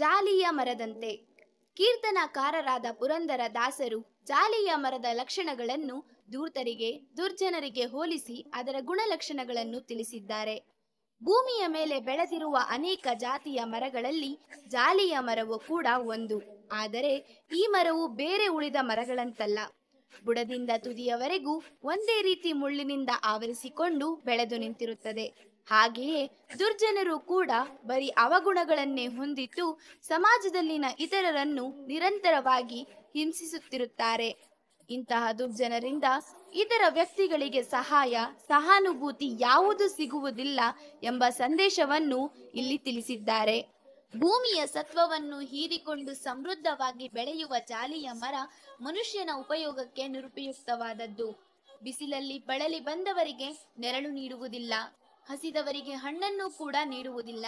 ಜಾಲಿಯ ಮರದಂತೆ ಕೀರ್ತನಕಾರರಾದ ಪುರಂದರ ದಾಸರು ಜಾಲಿಯ ಮರದ ಲಕ್ಷಣಗಳನ್ನು ದೂರ್ತರಿಗೆ ದುರ್ಜನರಿಗೆ ಹೋಲಿಸಿ ಅದರ ಗುಣಲಕ್ಷಣಗಳನ್ನು ತಿಳಿಸಿದ್ದಾರೆ ಭೂಮಿಯ ಮೇಲೆ ಬೆಳೆದಿರುವ ಅನೇಕ ಜಾತಿಯ ಮರಗಳಲ್ಲಿ ಜಾಲಿಯ ಮರವು ಕೂಡ ಒಂದು ಆದರೆ ಈ ಮರವು ಬೇರೆ ಉಳಿದ ಮರಗಳಂತಲ್ಲ ಬುಡದಿಂದ ತುದಿಯವರೆಗೂ ಒಂದೇ ರೀತಿ ಮುಳ್ಳಿನಿಂದ ಆವರಿಸಿಕೊಂಡು ಬೆಳೆದು ನಿಂತಿರುತ್ತದೆ ಹಾಗೆಯೇ ದುರ್ಜನರು ಕೂಡ ಬರೀ ಅವಗುಣಗಳನ್ನೇ ಹೊಂದಿದ್ದು ಸಮಾಜದಲ್ಲಿನ ಇತರರನ್ನು ನಿರಂತರವಾಗಿ ಹಿಂಸಿಸುತ್ತಿರುತ್ತಾರೆ ಇಂತಹ ದುರ್ಜನರಿಂದ ಇತರ ವ್ಯಕ್ತಿಗಳಿಗೆ ಸಹಾಯ ಸಹಾನುಭೂತಿ ಯಾವುದು ಸಿಗುವುದಿಲ್ಲ ಎಂಬ ಸಂದೇಶವನ್ನು ಇಲ್ಲಿ ತಿಳಿಸಿದ್ದಾರೆ ಭೂಮಿಯ ಸತ್ವವನ್ನು ಹೀರಿಕೊಂಡು ಸಮೃದ್ಧವಾಗಿ ಬೆಳೆಯುವ ಜಾಲಿಯ ಮರ ಮನುಷ್ಯನ ಉಪಯೋಗಕ್ಕೆ ನಿರುಪಯುಕ್ತವಾದದ್ದು ಬಿಸಿಲಲ್ಲಿ ಬಳಲಿ ಬಂದವರಿಗೆ ನೆರಳು ನೀಡುವುದಿಲ್ಲ ಹಸಿದವರಿಗೆ ಹಣ್ಣನ್ನು ಕೂಡ ನೀಡುವುದಿಲ್ಲ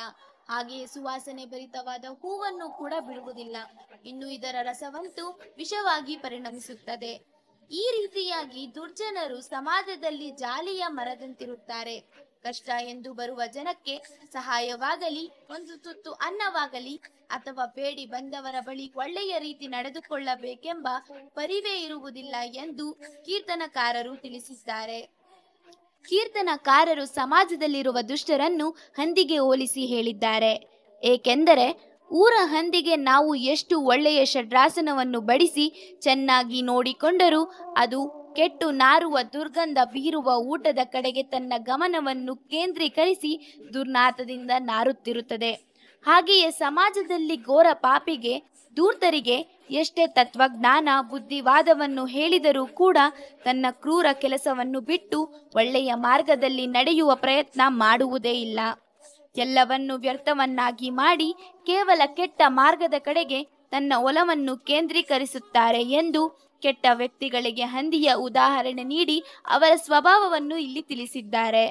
ಹಾಗೆಯೇ ಸುವಾಸನೆ ಭರಿತವಾದ ಹೂವನ್ನು ಕೂಡ ಬಿಡುವುದಿಲ್ಲ ಇನ್ನು ಇದರ ರಸವಂತೂ ವಿಷವಾಗಿ ಪರಿಣಮಿಸುತ್ತದೆ ಈ ರೀತಿಯಾಗಿ ದುರ್ಜನರು ಸಮಾಜದಲ್ಲಿ ಜಾಲಿಯ ಮರದಂತಿರುತ್ತಾರೆ ಕಷ್ಟ ಎಂದು ಬರುವ ಜನಕ್ಕೆ ಸಹಾಯವಾಗಲಿ ಒಂದು ತುತ್ತು ಅನ್ನವಾಗಲಿ ಅಥವಾ ಬೇಡಿ ಬಂದವರ ಬಳಿ ಒಳ್ಳೆಯ ರೀತಿ ನಡೆದುಕೊಳ್ಳಬೇಕೆಂಬ ಪರಿವೇ ಇರುವುದಿಲ್ಲ ಎಂದು ಕೀರ್ತನಕಾರರು ತಿಳಿಸಿದ್ದಾರೆ ಕೀರ್ತನಕಾರರು ಸಮಾಜದಲ್ಲಿರುವ ದುಷ್ಟರನ್ನು ಹಂದಿಗೆ ಹೋಲಿಸಿ ಹೇಳಿದ್ದಾರೆ ಏಕೆಂದರೆ ಊರ ಹಂದಿಗೆ ನಾವು ಎಷ್ಟು ಒಳ್ಳೆಯ ಷಡ್ರಾಸನವನ್ನು ಬಡಿಸಿ ಚೆನ್ನಾಗಿ ನೋಡಿಕೊಂಡರೂ ಅದು ಕೆಟ್ಟು ನಾರುವ ದುರ್ಗಂಧ ಬೀರುವ ಊಟದ ಕಡೆಗೆ ತನ್ನ ಗಮನವನ್ನು ಕೇಂದ್ರೀಕರಿಸಿ ದುರ್ನಾತದಿಂದ ನಾರುತ್ತಿರುತ್ತದೆ ಹಾಗೆಯೇ ಸಮಾಜದಲ್ಲಿ ಘೋರ ಪಾಪಿಗೆ ದೂರ್ತರಿಗೆ ಎಷ್ಟೇ ತತ್ವಜ್ಞಾನ ಬುದ್ಧಿವಾದವನ್ನು ಹೇಳಿದರೂ ಕೂಡ ತನ್ನ ಕ್ರೂರ ಕೆಲಸವನ್ನು ಬಿಟ್ಟು ಒಳ್ಳೆಯ ಮಾರ್ಗದಲ್ಲಿ ನಡೆಯುವ ಪ್ರಯತ್ನ ಮಾಡುವುದೇ ಇಲ್ಲ ಎಲ್ಲವನ್ನು ವ್ಯರ್ಥವನ್ನಾಗಿ ಮಾಡಿ ಕೇವಲ ಕೆಟ್ಟ ಮಾರ್ಗದ ಕಡೆಗೆ ತನ್ನ ಒಲವನ್ನು ಕೇಂದ್ರೀಕರಿಸುತ್ತಾರೆ ಎಂದು ಕೆಟ್ಟ ವ್ಯಕ್ತಿಗಳಿಗೆ ಹಂದಿಯ ಉದಾಹರಣೆ ನೀಡಿ ಅವರ ಸ್ವಭಾವವನ್ನು ಇಲ್ಲಿ ತಿಳಿಸಿದ್ದಾರೆ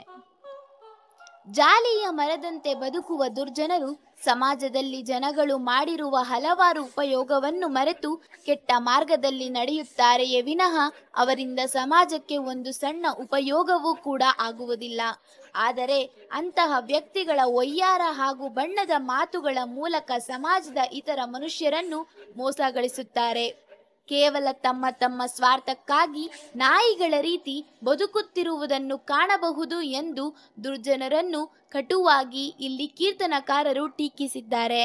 ಜಾಲಿಯ ಮರದಂತೆ ಬದುಕುವ ದುರ್ಜನರು ಸಮಾಜದಲ್ಲಿ ಜನಗಳು ಮಾಡಿರುವ ಹಲವಾರು ಉಪಯೋಗವನ್ನು ಮರೆತು ಕೆಟ್ಟ ಮಾರ್ಗದಲ್ಲಿ ನಡೆಯುತ್ತಾರೆಯೇ ವಿನಃ ಅವರಿಂದ ಸಮಾಜಕ್ಕೆ ಒಂದು ಸಣ್ಣ ಉಪಯೋಗವೂ ಕೂಡ ಆಗುವುದಿಲ್ಲ ಆದರೆ ಅಂತಹ ವ್ಯಕ್ತಿಗಳ ಒಯ್ಯಾರ ಹಾಗೂ ಬಣ್ಣದ ಮಾತುಗಳ ಮೂಲಕ ಸಮಾಜದ ಇತರ ಮನುಷ್ಯರನ್ನು ಮೋಸಗಳಿಸುತ್ತಾರೆ ಕೇವಲ ತಮ್ಮ ತಮ್ಮ ಸ್ವಾರ್ಥಕ್ಕಾಗಿ ನಾಯಿಗಳ ರೀತಿ ಬದುಕುತ್ತಿರುವುದನ್ನು ಕಾಣಬಹುದು ಎಂದು ದುರ್ಜನರನ್ನು ಕಟುವಾಗಿ ಇಲ್ಲಿ ಕೀರ್ತನಕಾರರು ಟೀಕಿಸಿದ್ದಾರೆ